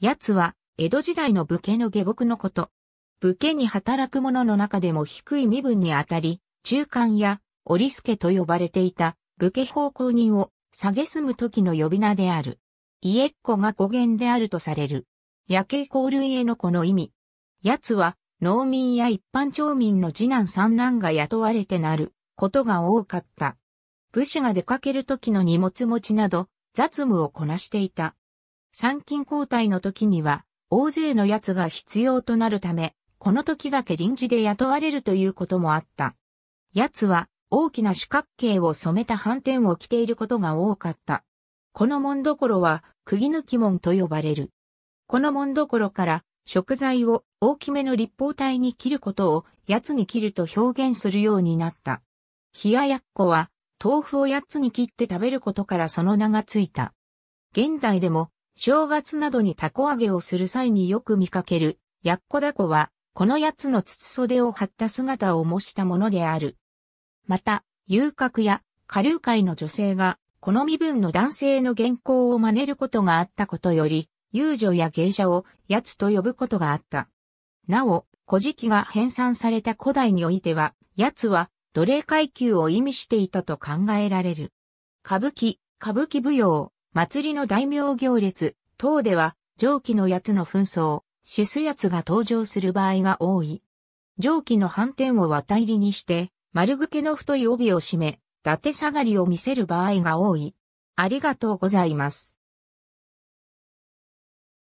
やつは、江戸時代の武家の下僕のこと。武家に働く者の中でも低い身分にあたり、中間や折助と呼ばれていた武家奉公人を蔑む時の呼び名である。家っ子が語源であるとされる。夜景降臨への子の意味。奴は農民や一般町民の次男三男が雇われてなることが多かった。武士が出かける時の荷物持ちなど雑務をこなしていた。参勤交代の時には、大勢の奴が必要となるため、この時だけ臨時で雇われるということもあった。奴は大きな四角形を染めた斑点を着ていることが多かった。この門所は、釘抜き門と呼ばれる。この門所から、食材を大きめの立方体に切ることを、奴に切ると表現するようになった。冷ややっこは、豆腐を奴つに切って食べることからその名がついた。現代でも、正月などにタコ揚げをする際によく見かける、やっこだこは、この八つの筒袖を張った姿を模したものである。また、遊郭や下流会の女性が、この身分の男性の原稿を真似ることがあったことより、遊女や芸者をやつと呼ぶことがあった。なお、古事記が編纂された古代においては、やつは奴隷階級を意味していたと考えられる。歌舞伎、歌舞伎舞踊、祭りの大名行列等では上記のやつの紛争、主すやつが登場する場合が多い。上記の反転を綿入りにして、丸ぐけの太い帯を締め、伊達下がりを見せる場合が多い。ありがとうございます。